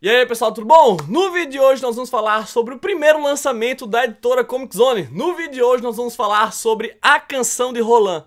E aí pessoal, tudo bom? No vídeo de hoje nós vamos falar sobre o primeiro lançamento da editora Comic Zone. No vídeo de hoje nós vamos falar sobre a canção de Roland.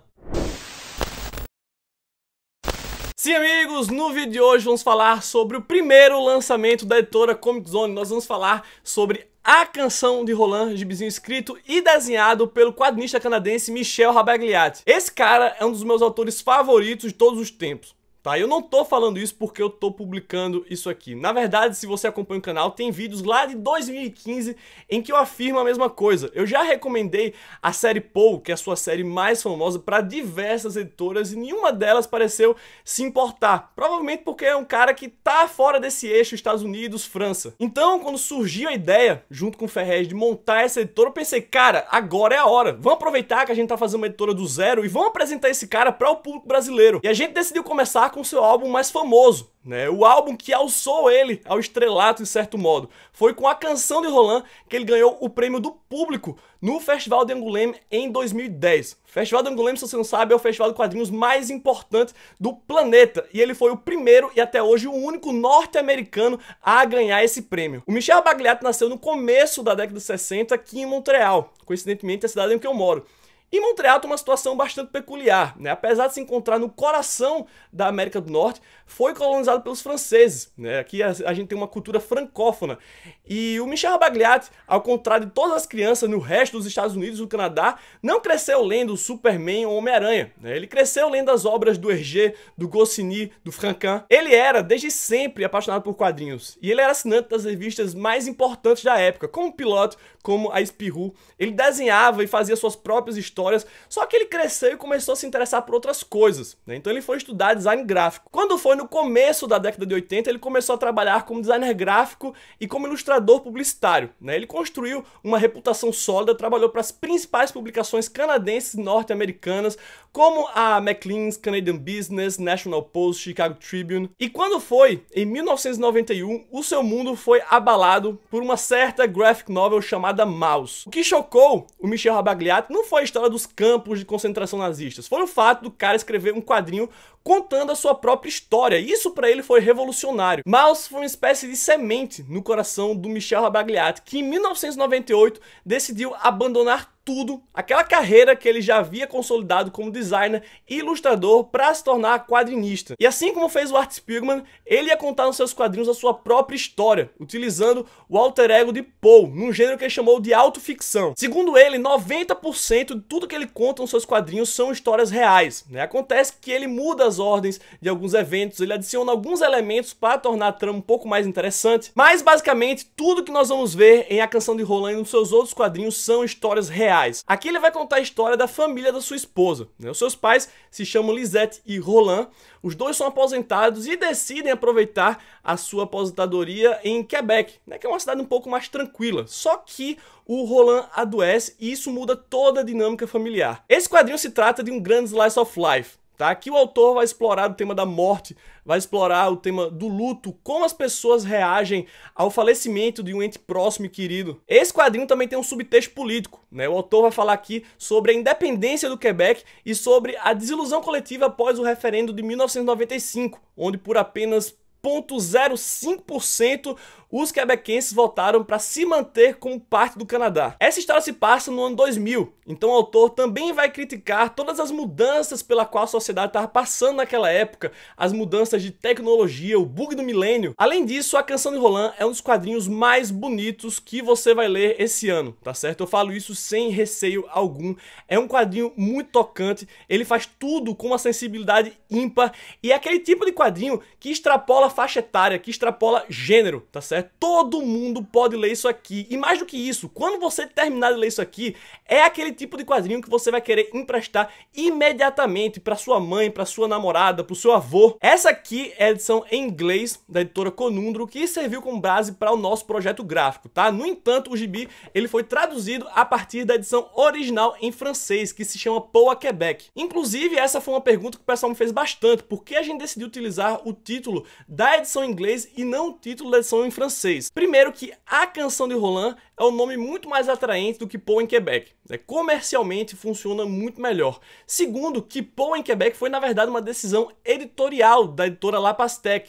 Sim, amigos, no vídeo de hoje vamos falar sobre o primeiro lançamento da editora Comic Zone. Nós vamos falar sobre a canção de Roland, gibizinho escrito e desenhado pelo quadrinista canadense Michel Rabagliati. Esse cara é um dos meus autores favoritos de todos os tempos. Tá? Eu não tô falando isso porque eu tô publicando isso aqui. Na verdade, se você acompanha o canal, tem vídeos lá de 2015 em que eu afirmo a mesma coisa. Eu já recomendei a série Paul, que é a sua série mais famosa, para diversas editoras e nenhuma delas pareceu se importar. Provavelmente porque é um cara que tá fora desse eixo Estados Unidos, França. Então, quando surgiu a ideia, junto com o Ferrez, de montar essa editora, eu pensei, cara, agora é a hora. Vamos aproveitar que a gente tá fazendo uma editora do zero e vamos apresentar esse cara para o público brasileiro. E a gente decidiu começar com seu álbum mais famoso, né? O álbum que alçou ele ao estrelato, de certo modo. Foi com a canção de Roland que ele ganhou o prêmio do público no Festival de Angoulême em 2010. Festival de Angoulême, se você não sabe, é o festival de quadrinhos mais importante do planeta. E ele foi o primeiro e até hoje o único norte-americano a ganhar esse prêmio. O Michel Bagliato nasceu no começo da década de 60 aqui em Montreal, coincidentemente a cidade em que eu moro. E Montreal tem uma situação bastante peculiar, né? apesar de se encontrar no coração da América do Norte, foi colonizado pelos franceses. Né? Aqui a, a gente tem uma cultura francófona. E o Michel Bagliati, ao contrário de todas as crianças no resto dos Estados Unidos e do Canadá, não cresceu lendo Superman ou Homem-Aranha. Né? Ele cresceu lendo as obras do Hergé, do Goscinny, do Franquin. Ele era, desde sempre, apaixonado por quadrinhos. E ele era assinante das revistas mais importantes da época, como Piloto, como a Spirou. Ele desenhava e fazia suas próprias histórias, só que ele cresceu e começou a se interessar por outras coisas. Né? Então ele foi estudar design gráfico. Quando foi no no começo da década de 80 ele começou a trabalhar como designer gráfico e como ilustrador publicitário. Né? Ele construiu uma reputação sólida, trabalhou para as principais publicações canadenses e norte-americanas, como a Maclean's, Canadian Business, National Post, Chicago Tribune. E quando foi, em 1991, o seu mundo foi abalado por uma certa graphic novel chamada Mouse. O que chocou o Michel Rabagliato não foi a história dos campos de concentração nazistas, foi o fato do cara escrever um quadrinho contando a sua própria história história. Isso para ele foi revolucionário. Mouse foi uma espécie de semente no coração do Michel Rabagliati, que em 1998 decidiu abandonar tudo aquela carreira que ele já havia consolidado como designer e ilustrador para se tornar quadrinista. E assim como fez o Art Spiegelman, ele ia contar nos seus quadrinhos a sua própria história, utilizando o alter ego de Poe, num gênero que ele chamou de autoficção. Segundo ele, 90% de tudo que ele conta nos seus quadrinhos são histórias reais. Né? Acontece que ele muda as ordens de alguns eventos, ele adiciona alguns elementos para tornar a trama um pouco mais interessante, mas basicamente tudo que nós vamos ver em A Canção de Roland e nos seus outros quadrinhos são histórias reais reais. Aqui ele vai contar a história da família da sua esposa. Né? Os seus pais se chamam Lisette e Roland. Os dois são aposentados e decidem aproveitar a sua aposentadoria em Quebec, né? que é uma cidade um pouco mais tranquila. Só que o Roland adoece e isso muda toda a dinâmica familiar. Esse quadrinho se trata de um grande slice of life. Tá? Aqui o autor vai explorar o tema da morte, vai explorar o tema do luto, como as pessoas reagem ao falecimento de um ente próximo e querido. Esse quadrinho também tem um subtexto político, né? O autor vai falar aqui sobre a independência do Quebec e sobre a desilusão coletiva após o referendo de 1995, onde por apenas 0,05% os quebequenses votaram para se manter como parte do Canadá. Essa história se passa no ano 2000, então o autor também vai criticar todas as mudanças pela qual a sociedade estava passando naquela época, as mudanças de tecnologia, o bug do milênio. Além disso, a Canção de Roland é um dos quadrinhos mais bonitos que você vai ler esse ano, tá certo? Eu falo isso sem receio algum. É um quadrinho muito tocante, ele faz tudo com uma sensibilidade ímpar e é aquele tipo de quadrinho que extrapola faixa etária que extrapola gênero, tá certo? Todo mundo pode ler isso aqui. E mais do que isso, quando você terminar de ler isso aqui, é aquele tipo de quadrinho que você vai querer emprestar imediatamente para sua mãe, para sua namorada, para o seu avô. Essa aqui é a edição em inglês da editora Conundro, que serviu como base para o nosso projeto gráfico, tá? No entanto, o gibi ele foi traduzido a partir da edição original em francês, que se chama Poa Quebec. Inclusive, essa foi uma pergunta que o pessoal me fez bastante, por que a gente decidiu utilizar o título da da edição em inglês e não o título da edição em francês. Primeiro que a canção de Roland é um nome muito mais atraente do que Paul em Quebec. Né? Comercialmente funciona muito melhor. Segundo, que Paul em Quebec foi na verdade uma decisão editorial da editora La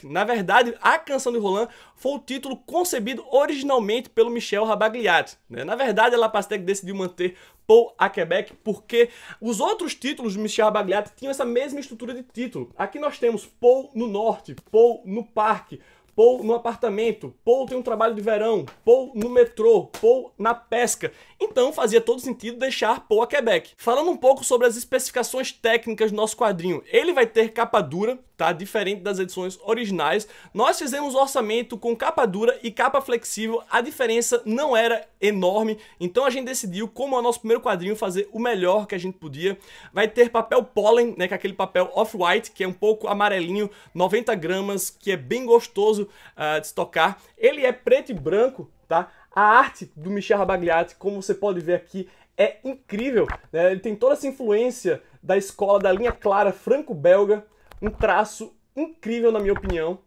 Na verdade, a canção de Roland foi o título concebido originalmente pelo Michel Rabagliati. Né? Na verdade, a La decidiu manter pou a Quebec, porque os outros títulos de Michel Bagliati tinham essa mesma estrutura de título. Aqui nós temos Paul no norte, Paul no parque, Paul no apartamento, Paul tem um trabalho de verão, Paul no metrô, Paul na pesca. Então fazia todo sentido deixar a Quebec. Falando um pouco sobre as especificações técnicas do nosso quadrinho, ele vai ter capa dura, tá? Diferente das edições originais. Nós fizemos orçamento com capa dura e capa flexível, a diferença não era enorme, então a gente decidiu, como é o nosso primeiro quadrinho, fazer o melhor que a gente podia. Vai ter papel pólen, né? Que é aquele papel off-white, que é um pouco amarelinho, 90 gramas, que é bem gostoso uh, de se tocar. Ele é preto e branco, tá? A arte do Michel Rabagliati, como você pode ver aqui, é incrível. Né? Ele tem toda essa influência da escola da linha clara franco-belga, um traço incrível na minha opinião.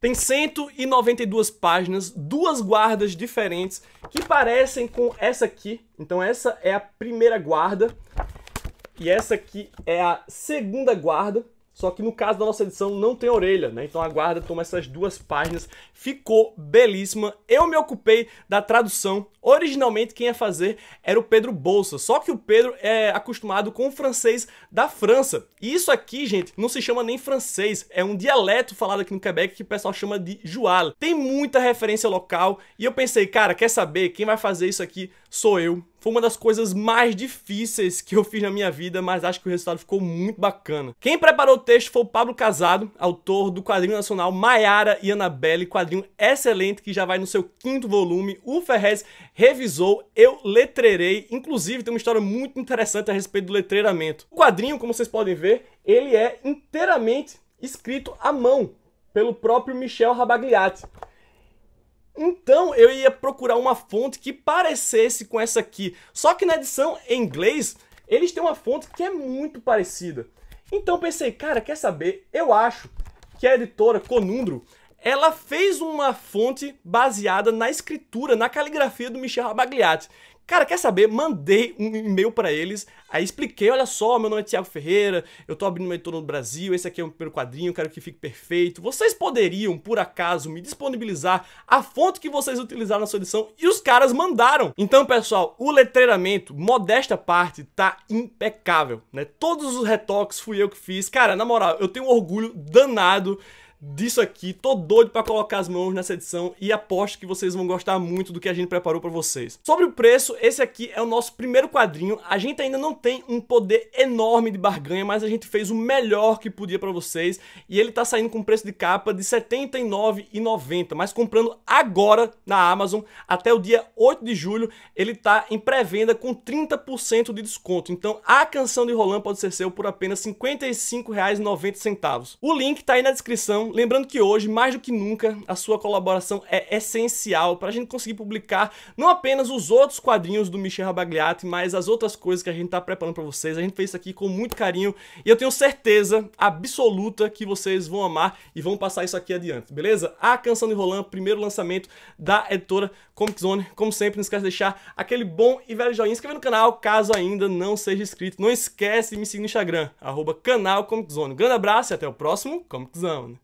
Tem 192 páginas, duas guardas diferentes que parecem com essa aqui. Então essa é a primeira guarda e essa aqui é a segunda guarda. Só que no caso da nossa edição não tem orelha, né? Então aguarda, toma essas duas páginas. Ficou belíssima. Eu me ocupei da tradução. Originalmente quem ia fazer era o Pedro Bolsa. Só que o Pedro é acostumado com o francês da França. E isso aqui, gente, não se chama nem francês. É um dialeto falado aqui no Quebec que o pessoal chama de Joal. Tem muita referência local. E eu pensei, cara, quer saber? Quem vai fazer isso aqui sou eu foi uma das coisas mais difíceis que eu fiz na minha vida, mas acho que o resultado ficou muito bacana. Quem preparou o texto foi o Pablo Casado, autor do quadrinho nacional Maiara e Anabelle, quadrinho excelente que já vai no seu quinto volume. O Ferrez revisou, eu letrerei. Inclusive, tem uma história muito interessante a respeito do letreiramento. O quadrinho, como vocês podem ver, ele é inteiramente escrito à mão pelo próprio Michel Rabagliati. Então eu ia procurar uma fonte que parecesse com essa aqui. Só que na edição em inglês, eles têm uma fonte que é muito parecida. Então pensei, cara, quer saber? Eu acho que a editora Conundro, ela fez uma fonte baseada na escritura, na caligrafia do Michel Rabagliati. Cara, quer saber? Mandei um e-mail para eles, aí expliquei, olha só, meu nome é Tiago Ferreira, eu tô abrindo uma editora no Brasil, esse aqui é o meu primeiro quadrinho, quero que fique perfeito. Vocês poderiam, por acaso, me disponibilizar a fonte que vocês utilizaram na sua edição? E os caras mandaram! Então, pessoal, o letreiramento, modesta parte, tá impecável, né? Todos os retoques fui eu que fiz. Cara, na moral, eu tenho um orgulho danado disso aqui. Tô doido para colocar as mãos nessa edição e aposto que vocês vão gostar muito do que a gente preparou para vocês. Sobre o preço, esse aqui é o nosso primeiro quadrinho. A gente ainda não tem um poder enorme de barganha, mas a gente fez o melhor que podia para vocês e ele tá saindo com preço de capa de R$ 79,90, mas comprando agora na Amazon até o dia 8 de julho, ele tá em pré-venda com 30% de desconto. Então, a canção de Roland pode ser seu por apenas R$ 55,90. O link tá aí na descrição Lembrando que hoje, mais do que nunca, a sua colaboração é essencial para a gente conseguir publicar não apenas os outros quadrinhos do Michel Rabagliati, mas as outras coisas que a gente está preparando para vocês. A gente fez isso aqui com muito carinho e eu tenho certeza absoluta que vocês vão amar e vão passar isso aqui adiante, beleza? A Canção de Roland, primeiro lançamento da editora Comic Zone. Como sempre, não esquece de deixar aquele bom e velho joinha, inscrever no canal caso ainda não seja inscrito. Não esquece de me seguir no Instagram, arroba canal Comic Zone. grande abraço e até o próximo Comic Zone.